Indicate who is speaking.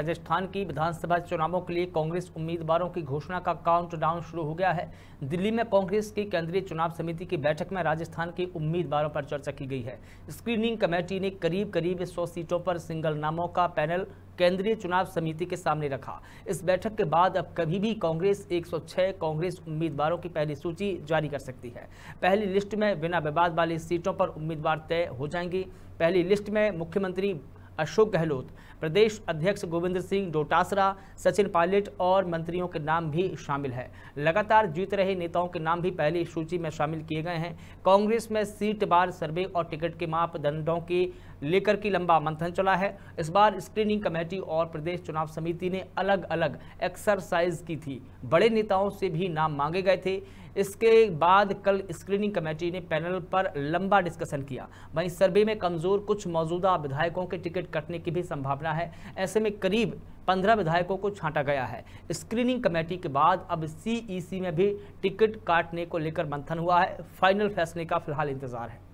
Speaker 1: राजस्थान की विधानसभा चुनावों के लिए कांग्रेस उम्मीदवारों की घोषणा का काउंटडाउन शुरू हो गया है दिल्ली में कांग्रेस की केंद्रीय चुनाव समिति की बैठक में राजस्थान के उम्मीदवारों पर चर्चा की गई है स्क्रीनिंग कमेटी ने करीब करीब 100 सीटों पर सिंगल नामों का पैनल केंद्रीय चुनाव समिति के सामने रखा इस बैठक के बाद अब कभी भी कांग्रेस 106 कांग्रेस उम्मीदवारों की पहली सूची जारी कर सकती है पहली लिस्ट में बिना विवाद वाली सीटों पर उम्मीदवार तय हो जाएंगी पहली लिस्ट में मुख्यमंत्री अशोक गहलोत प्रदेश अध्यक्ष गोविंद सिंह डोटासरा सचिन पायलट और मंत्रियों के नाम भी शामिल है लगातार जीत रहे नेताओं के नाम भी पहली सूची में शामिल किए गए हैं कांग्रेस में सीट बार सर्वे और टिकट के मापदंडों की लेकर की लंबा मंथन चला है इस बार स्क्रीनिंग कमेटी और प्रदेश चुनाव समिति ने अलग अलग एक्सरसाइज की थी बड़े नेताओं से भी नाम मांगे गए थे इसके बाद कल स्क्रीनिंग कमेटी ने पैनल पर लंबा डिस्कशन किया वहीं सर्वे में कमजोर कुछ मौजूदा विधायकों के टिकट कटने की भी संभावना है ऐसे में करीब पंद्रह विधायकों को छांटा गया है स्क्रीनिंग कमेटी के बाद अब सीईसी में भी टिकट काटने को लेकर मंथन हुआ है फाइनल फैसले का फिलहाल इंतजार है